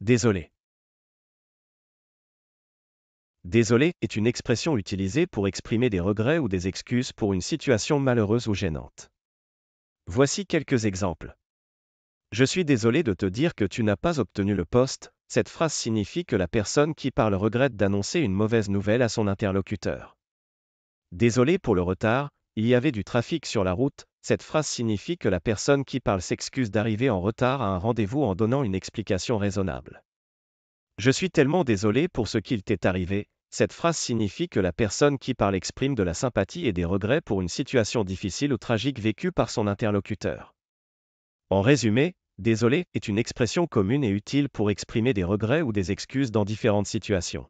Désolé. Désolé est une expression utilisée pour exprimer des regrets ou des excuses pour une situation malheureuse ou gênante. Voici quelques exemples. Je suis désolé de te dire que tu n'as pas obtenu le poste, cette phrase signifie que la personne qui parle regrette d'annoncer une mauvaise nouvelle à son interlocuteur. Désolé pour le retard, il y avait du trafic sur la route, cette phrase signifie que la personne qui parle s'excuse d'arriver en retard à un rendez-vous en donnant une explication raisonnable. Je suis tellement désolé pour ce qu'il t'est arrivé. Cette phrase signifie que la personne qui parle exprime de la sympathie et des regrets pour une situation difficile ou tragique vécue par son interlocuteur. En résumé, désolé est une expression commune et utile pour exprimer des regrets ou des excuses dans différentes situations.